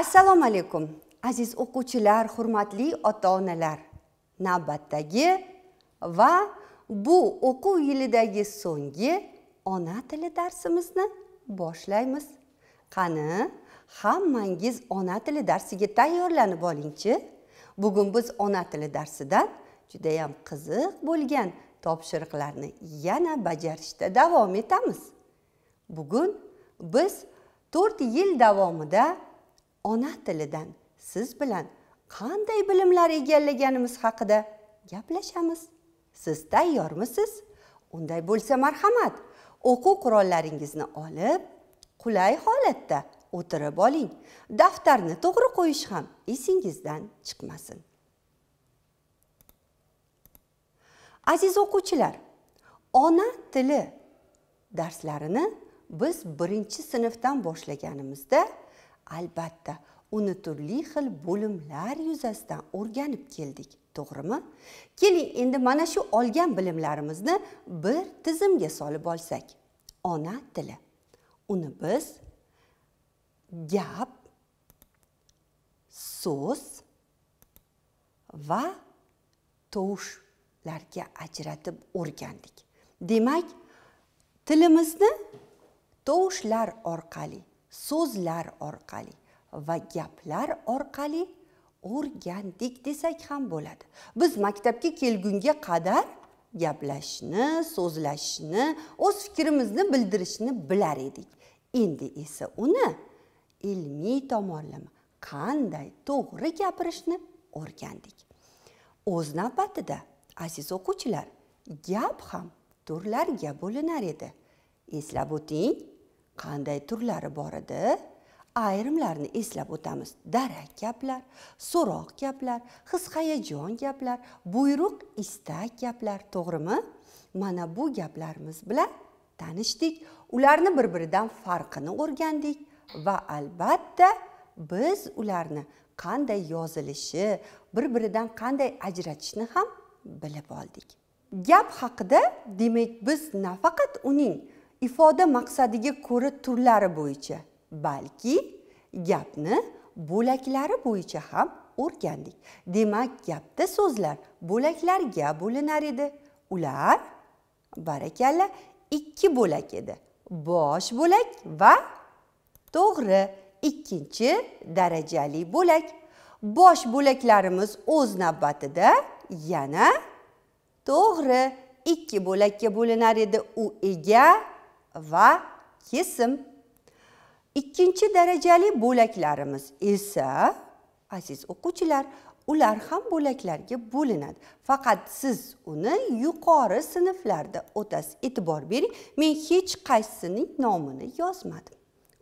assalomu alaykum aziz o'quvchilar hurmatli ota onalar navbatdagi va bu o'quv yilidagi so'nggi ona tili darsimizni boshlaymiz qani hammangiz ona tili darsiga tayyorlanib olingchi bugun biz ona tili darsidan judayam qiziq bo'lgan topshiriqlarni yana bajarishda davom etamiz bugun biz to'rt yil davomida ona tilidan siz bilan qanday bilimlar egallaganimiz haqida gaplashamiz siz tayyormisiz unday bo'lsa marhamat o'quv qurollaringizni olib qulay holatda o'tirib oling daftarni to'g'ri qo'yish ham esingizdan chiqmasin aziz o'quvchilar ona tili darslarini biz birinchi sinfdan boshlaganimizda albatta uni turli xil bo'limlar yuzasidan o'rganib keldik to'g'rimi keling endi mana shu olgan bilimlarimizni bir tizimga solib olsak ona tili uni biz gap so'z va tovushlarga ajratib o'rgandik demak tilimizni tovushlar orqali so'zlar orqali va gaplar orqali o'rgandik desak ham bo'ladi biz maktabga kelgunga qadar gaplashishni so'zlashishni o'z fikrimizni bildirishni bilar edik endi esa uni ilmiy tomonlama qanday to'g'ri gapirishni o'rgandik o'z navbatida aziz o'quvchilar gap ham turlarga bo'linar edi eslab o'ting qanday turlari bor edi ayrimlarini eslab o'tamiz darak gaplar so'roq gaplar his hayajon gaplar buyruq istak gaplar to'g'rimi mana bu gaplarimiz bilan tanishdik ularni bir biridan farqini o'rgandik va albatta biz ularni qanday yozilishi bir biridan qanday ajratishni ham bilib oldik gap haqida demak biz nafaqat uning ifoda maqsadiga ko'ra turlari bo'yicha balki gapni bo'laklari bo'yicha ham o'rgandik demak gapda so'zlar bo'laklarga bo'linar edi ular barakalla ikki bo'lak edi bosh bo'lak va to'g'ri ikkinchi darajali bo'lak bosh bo'laklarimiz o'z navbatida yana to'g'ri ikki bo'lakka bo'linar edi u ega va kesim ikkinchi darajali bo'laklarimiz esa aziz o'quvchilar ular ham bo'laklarga bo'linadi faqat siz uni yuqori sinflarda o'tasiz e'tibor bering men hech qaysisining nomini yozmadim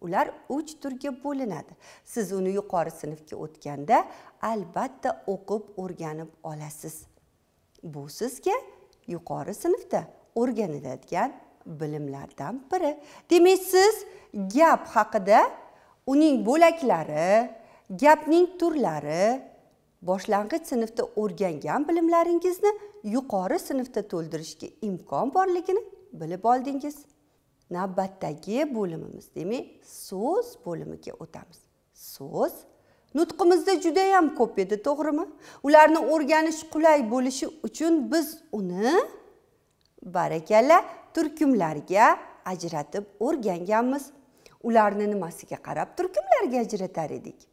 ular uch turga bo'linadi siz uni yuqori sinfga o'tganda albatta o'qib o'rganib olasiz bu sizga yuqori sinfda o'rganiladigan bilimlardan biri demak siz gap haqida uning bo'laklari gapning turlari boshlang'ich sinfda o'rgangan bilimlaringizni yuqori sinfda to'ldirishga imkon borligini bilib oldingiz navbatdagi bo'limimiz demak so'z bo'limiga o'tamiz so'z nutqimizda juda ham ko'p edi to'g'rimi ularni o'rganish qulay bo'lishi uchun biz uni barakalla turkumlarga ajratib o'rganganmiz ularni nimasiga qarab turkumlarga ajratar edik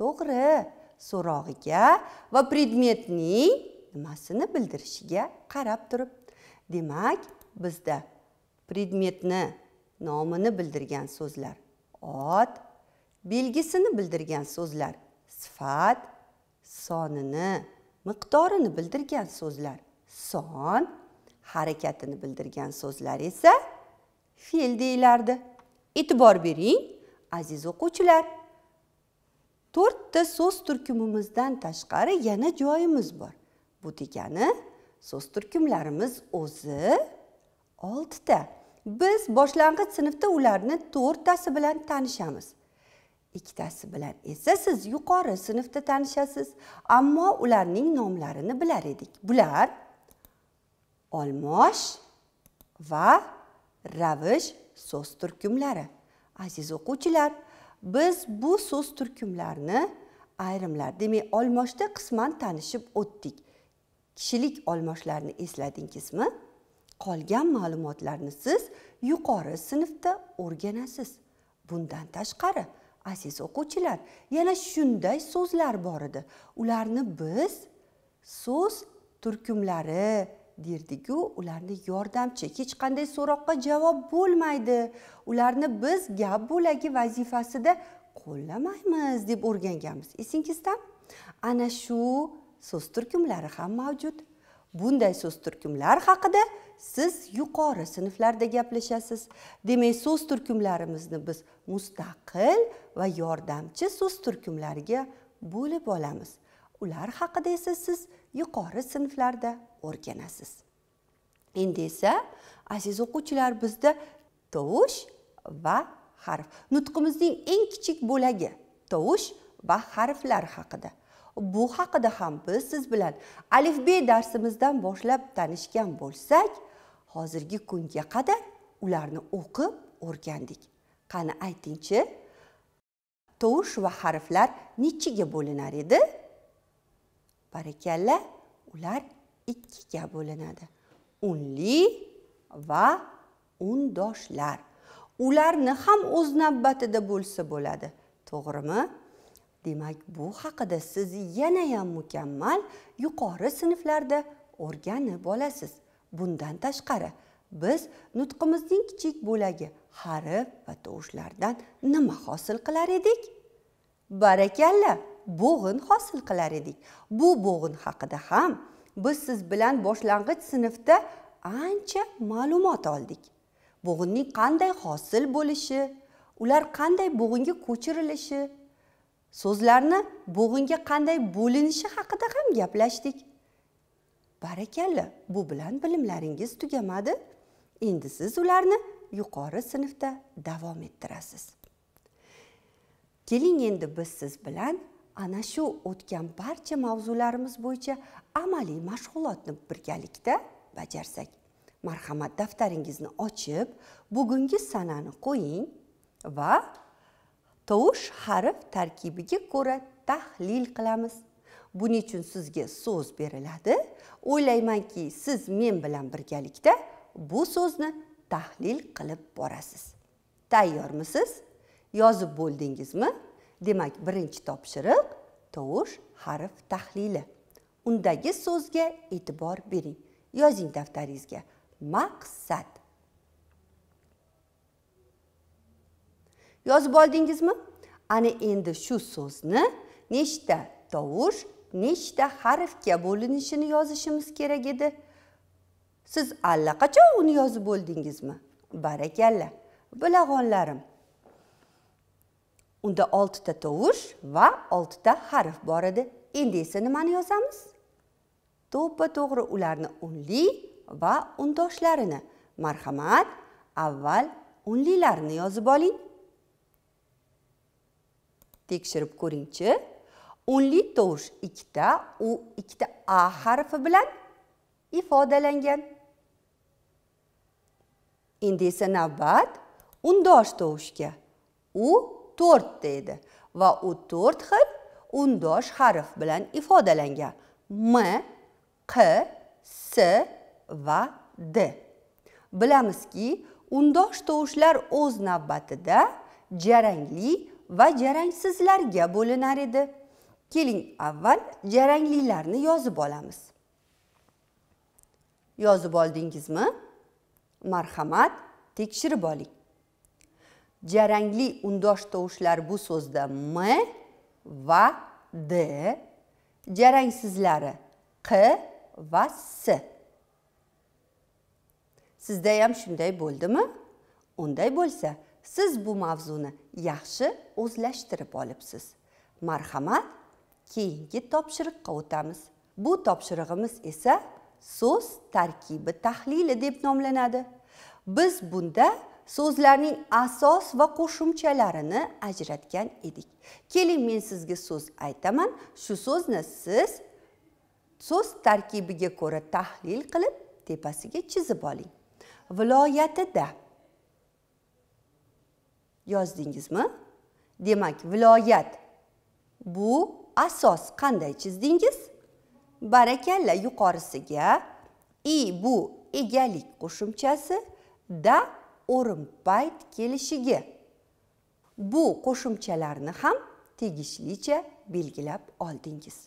to'g'ri so'rog'iga va predmetning nimasini bildirishiga qarab turib demak bizda predmetni nomini bildirgan so'zlar ot belgisini bildirgan so'zlar sifat sonini miqdorini bildirgan so'zlar son harakatini bildirgan so'zlar esa fe'l deyilardi e'tibor bering aziz o'quvchilar to'rtta so'z turkumimizdan tashqari yana joyimiz bor bu degani so'z turkumlarimiz o'zi oltita biz boshlang'ich sinfda ularni to'rttasi bilan tanishamiz ikkitasi bilan esa siz yuqori sinfda tanishasiz ammo ularning nomlarini bilar edik bular olmosh va ravish so'z turkumlari aziz o'quvchilar biz bu so'z turkumlarini ayrimlar demak olmoshda qisman tanishib o'tdik kishilik olmoshlarni esladingizmi qolgan ma'lumotlarni siz yuqori sinfda o'rganasiz bundan tashqari aziz o'quvchilar yana shunday so'zlar bor edi ularni biz so'z turkumlari derdigu ularni yordamchi hech qanday so'roqqa javob bo'lmaydi ularni biz gap bo'lagi vazifasida qo'llamaymiz deb o'rganganmiz esingizdami ana shu so'z turkumlari ham mavjud bunday so'z turkumlar haqida siz yuqori sinflarda gaplashasiz demak so'z turkumlarimizni biz mustaqil va yordamchi so'z turkumlariga bo'lib olamiz ular haqida esa siz yuqori sinflarda o'rganasiz endi esa aziz o'quvchilar bizda tovush va harf nutqimizning eng kichik bo'lagi tovush va harflar haqida bu haqida ham biz siz bilan alifbe darsimizdan boshlab tanishgan bo'lsak hozirgi kunga qadar ularni o'qib o'rgandik qani aytingchi tovush va harflar nechiga bo'linar edi barakalla ular ikkiga bo'linadi unli va undoshlar ularni ham o'z navbatida bo'lsa bo'ladi to'g'rimi demak bu haqida siz yanayam mukammal yuqori sinflarda o'rganib olasiz bundan tashqari biz nutqimizning kichik bo'lagi harf va tovushlardan nima hosil qilar edik barakalla bo'g'in hosil qilar edik bu bo'g'in haqida ham biz siz bilan boshlang'ich sinfda ancha ma'lumot oldik bo'g'inning qanday hosil bo'lishi ular qanday bo'g'inga ko'chirilishi so'zlarni bo'g'inga qanday bo'linishi haqida ham gaplashdik barakalla bu bilan bilimlaringiz tugamadi endi siz ularni yuqori sinfda davom ettirasiz keling endi biz siz bilan ana shu o'tgan barcha mavzularimiz bo'yicha amaliy mashg'ulotni birgalikda bajarsak marhamat daftaringizni ochib bugungi sanani qo'ying va tovush harf tarkibiga ko'ra tahlil qilamiz buning uchun sizga so'z beriladi o'ylaymanki siz men bilan birgalikda bu so'zni tahlil qilib borasiz tayyormisiz yozib bo'ldingizmi demak birinchi topshiriq tovush harf tahlili undagi so'zga e'tibor bering yozing daftaringizga maqsad yozib oldingizmi ana endi shu so'zni nechta tovush nechta harfga bo'linishini yozishimiz kerak edi siz allaqachon uni yozib bo'ldingizmi barakalla bilag'onlarim unda oltita tovush va oltita harf bor edi endi esa nimani yozamiz to'ppa to'g'ri ularni unli va undoshlarini marhamat avval unlilarni yozib oling tekshirib ko'ringchi unli tovush ikkita u ikkita a harfi bilan ifodalangan endi esa navbat undosh tovushga u to'rt deydi va u to'rt xil undosh harf bilan ifodalangan m q s va d bilamizki undosh tovushlar o'z navbatida jarangli va jarangsizlarga bo'linar edi keling avval jaranglilarni yozib olamiz yozib oldingizmi marhamat tekshirib oling jarangli undosh tovushlar bu so'zda m va d jarangsizlari q va s sizda ham shunday bo'ldimi unday bo'lsa siz bu mavzuni yaxshi o'zlashtirib olibsiz marhamat keyingi topshiriqqa o'tamiz bu topshirig'imiz esa so'z tarkibi tahlili deb nomlanadi biz bunda so'zlarning asos va qo'shimchalarini ajratgan edik keling men sizga so'z aytaman shu so'zni siz so'z tarkibiga ko'ra tahlil qilib tepasiga chizib oling viloyatida yozdingizmi demak viloyat bu asos qanday chizdingiz barakalla yuqorisiga i bu egalik qo'shimchasi da o'rin payt kelishiga bu qo'shimchalarni ham tegishlicha belgilab oldingiz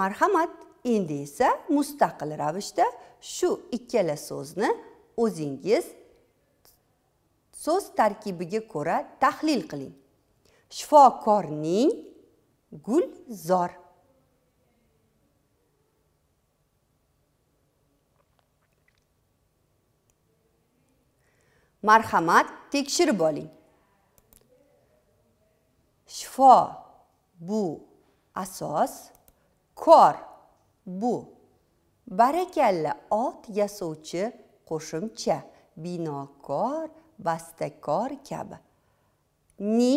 marhamat endi esa mustaqil ravishda shu ikkala so'zni o'zingiz so'z tarkibiga ko'ra tahlil qiling shifokorning gulzor marhamat tekshirib oling shifo bu asos kor bu barakalla ot yasovchi qo'shimcha binokor bastakor kabi ni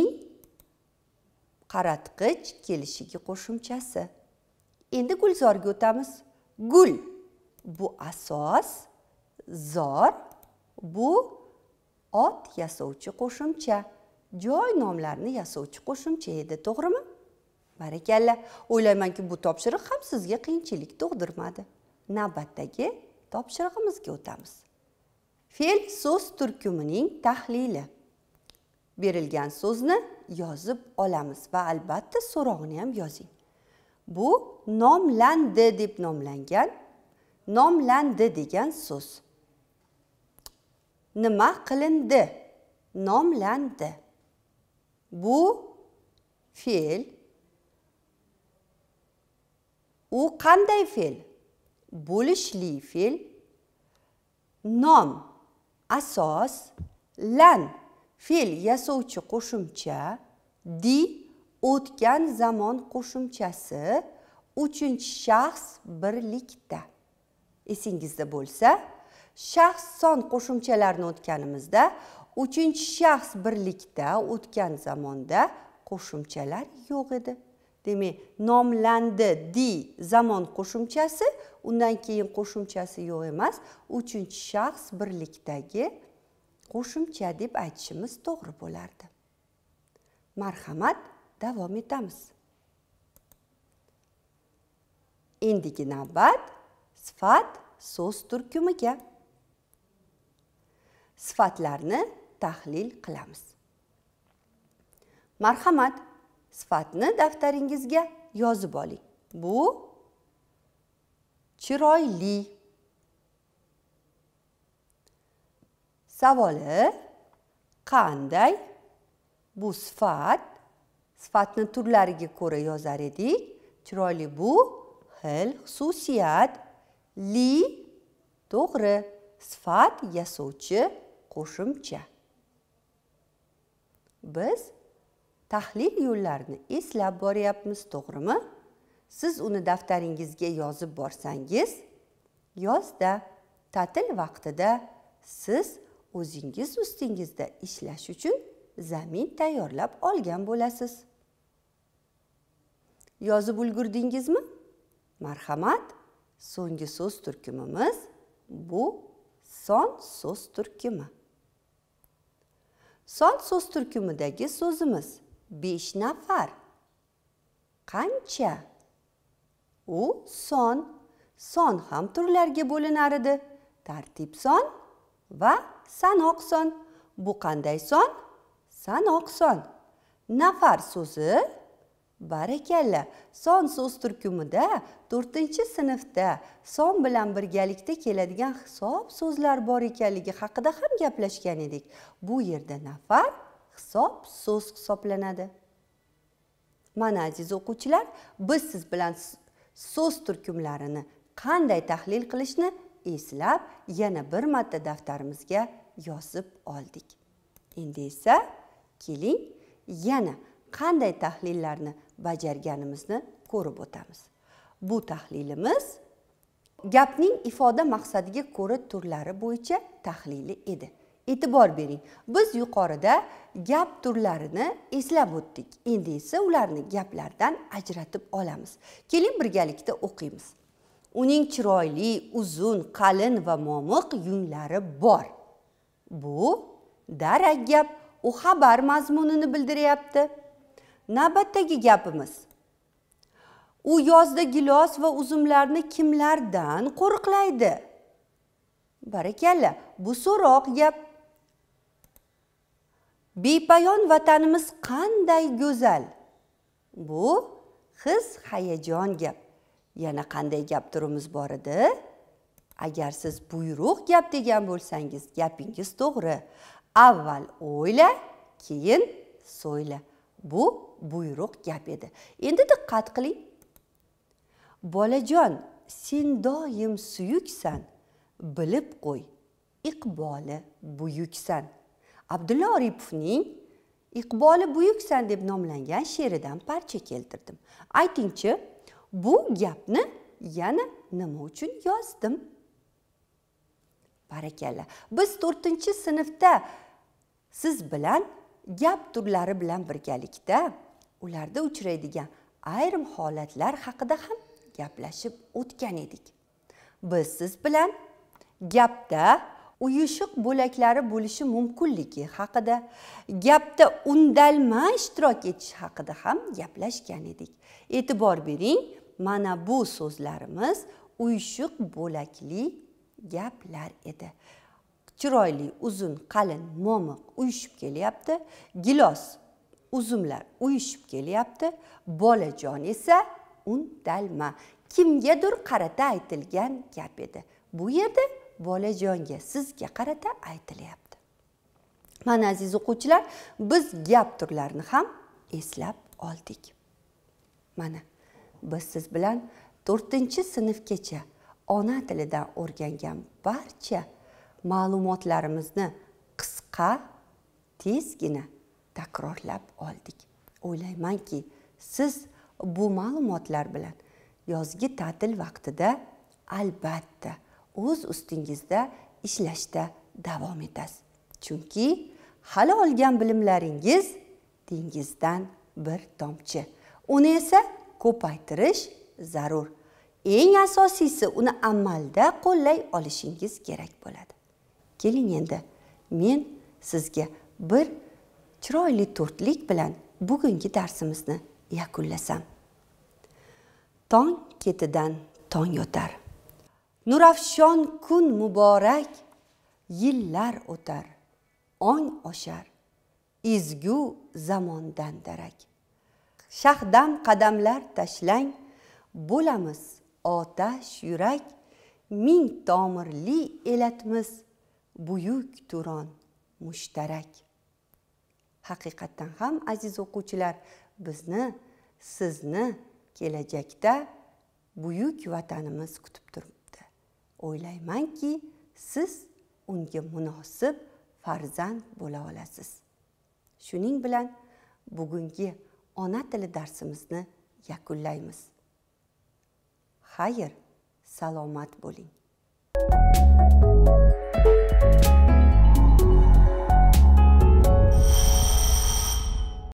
qaratqich kelishigi qo'shimchasi endi gulzorga o'tamiz gul bu asos zor bu ot yasovchi qo'shimcha joy nomlarini yasovchi qo'shimcha edi to'g'rimi barakalla o'ylaymanki bu topshiriq ham sizga qiyinchilik tug'dirmadi navbatdagi topshirig'imizga o'tamiz fe'l so'z turkumining tahlili berilgan so'zni yozib olamiz va albatta so'rog'ini ham yozing bu nomlandi deb nomlangan nomlandi degan so'z nima qilindi nomlandi bu fe'l u qanday fe'l bo'lishli fe'l nom asos lan fe'l yasovchi qo'shimcha di o'tgan zamon qo'shimchasi uchinchi shaxs birlikda esingizda bo'lsa shaxs son qo'shimchalarini o'tganimizda uchinchi shaxs birlikda o'tgan zamonda qo'shimchalar yo'q edi demak nomlandi di zamon qo'shimchasi undan keyin qo'shimchasi yo'q emas uchinchi shaxs birlikdagi qo'shimcha deb aytishimiz to'g'ri bo'lardi marhamat davom etamiz endigi navbat sifat so'z turkumiga sifatlarni tahlil qilamiz marhamat sifatni daftaringizga yozib oling bu chiroyli savoli qanday bu sifat sifatni turlariga ko'ra yozar edik chiroyli bu xil xususiyat li to'g'ri sifat yasovchi qo'shimcha biz tahlil yo'llarini eslab boryapmiz to'g'rimi siz uni daftaringizga yozib borsangiz yozda ta'til vaqtida siz o'zingiz ustingizda ishlash uchun zamin tayyorlab olgan bo'lasiz yozib ulgurdingizmi marhamat so'nggi so'z turkumimiz bu son so'z turkumi son so'z turkumidagi so'zimiz besh nafar qancha u son son ham turlarga bo'linar edi tartib son va sanoq son bu qanday son sanoq son nafar so'zi barakalla son so'z turkumida to'rtinchi sinfda son bilan birgalikda keladigan hisob so'zlar bor ekanligi haqida ham gaplashgan edik bu yerda nafar hisob so'z hisoblanadi mana aziz o'quvchilar biz siz bilan so'z turkumlarini qanday tahlil qilishni eslab yana bir marta daftarimizga yozib oldik endi esa keling yana qanday tahlillarni bajarganimizni ko'rib o'tamiz bu tahlilimiz gapning ifoda maqsadiga ko'ra turlari bo'yicha tahlili edi e'tibor bering biz yuqorida gap turlarini eslab o'tdik endi esa ularni gaplardan ajratib olamiz keling birgalikda o'qiymiz uning chiroyli uzun qalin va momiq yunglari bor bu darak gap u xabar mazmunini bildiryapti navbatdagi gapimiz u yozda gilos va uzumlarni kimlardan qo'riqlaydi barakalla bu so'roq gap bepayon vatanimiz qanday go'zal bu his hayajon gap yana qanday gap turimiz bor edi agar siz buyruq gap degan bo'lsangiz gapingiz to'g'ri avval o'yla keyin so'yla bu buyruq gap edi endi diqqat qiling bolajon sen doim suyuksan bilib qo'y iqboli buyuksan abdulla oripovning iqboli buyuksan deb nomlangan she'ridan parcha keltirdim aytingchi bu gapni yana nima uchun yozdim barakalla biz to'rtinchi sinfda siz bilan gap turlari bilan birgalikda ularda uchraydigan ayrim holatlar haqida ham gaplashib o'tgan edik biz siz bilan gapda uyushiq bo'laklari bo'lishi mumkinligi haqida gapda undalma ishtirok etish haqida ham gaplashgan edik e'tibor bering mana bu so'zlarimiz uyushiq bo'lakli gaplar edi chiroyli uzun qalin momiq uyushib kelyapti gilos uzumlar uyushib kelyapti bolajon esa undalma kimgadir qarata aytilgan gap edi bu yerda bolajonga sizga qarata aytilyapti mana aziz o'quvchilar biz gap turlarini ham eslab oldik mana biz siz bilan to'rtinchi sinfgacha ona tilidan o'rgangan barcha ma'lumotlarimizni qisqa tezgina takrorlab oldik o'ylaymanki siz bu ma'lumotlar bilan yozgi ta'til vaqtida albatta o'z ustingizda ishlashda davom etasiz chunki hali olgan bilimlaringiz dengizdan bir tomchi uni esa ko'paytirish zarur eng asosiysi uni amalda qo'llay olishingiz kerak bo'ladi keling endi men sizga bir chiroyli to'rtlik bilan bugungi darsimizni yakunlasam tong ketidan tong yotar nurafshon kun muborak yillar o'tar ong oshar ezgu zamondan darak shahdam qadamlar tashlang bo'lamiz otash yurak ming tomirli elatmiz buyuk turon mushtarak haqiqatdan ham aziz o'quvchilar bizni sizni kelajakda buyuk vatanimiz kutib turibdi o'ylaymanki siz unga munosib farzand bo'la olasiz shuning bilan bugungi ona tili darsimizni yakunlaymiz xayr salomat bo'ling